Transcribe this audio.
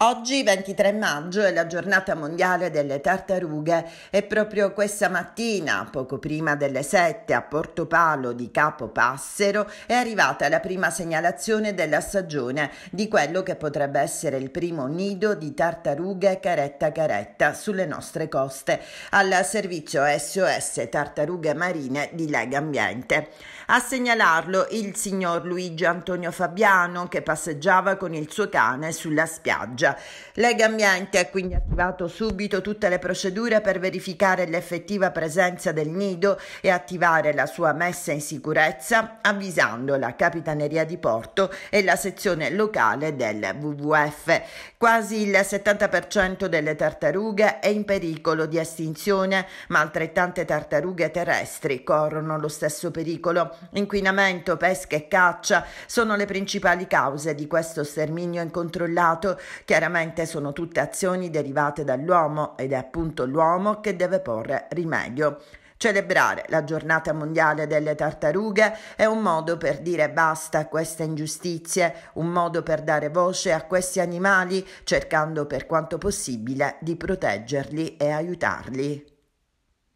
Oggi 23 maggio è la giornata mondiale delle tartarughe e proprio questa mattina, poco prima delle 7 a Porto Palo di Capo Passero, è arrivata la prima segnalazione della stagione di quello che potrebbe essere il primo nido di tartarughe caretta caretta sulle nostre coste al servizio SOS Tartarughe Marine di Lega Ambiente. A segnalarlo il signor Luigi Antonio Fabiano che passeggiava con il suo cane sulla spiaggia. Perugia. Lega Ambiente ha quindi attivato subito tutte le procedure per verificare l'effettiva presenza del nido e attivare la sua messa in sicurezza, avvisando la Capitaneria di Porto e la sezione locale del WWF. Quasi il 70% delle tartarughe è in pericolo di estinzione, ma altrettante tartarughe terrestri corrono lo stesso pericolo. Inquinamento, pesca e caccia sono le principali cause di questo sterminio incontrollato che Chiaramente sono tutte azioni derivate dall'uomo ed è appunto l'uomo che deve porre rimedio. Celebrare la giornata mondiale delle tartarughe è un modo per dire basta a queste ingiustizie, un modo per dare voce a questi animali cercando per quanto possibile di proteggerli e aiutarli.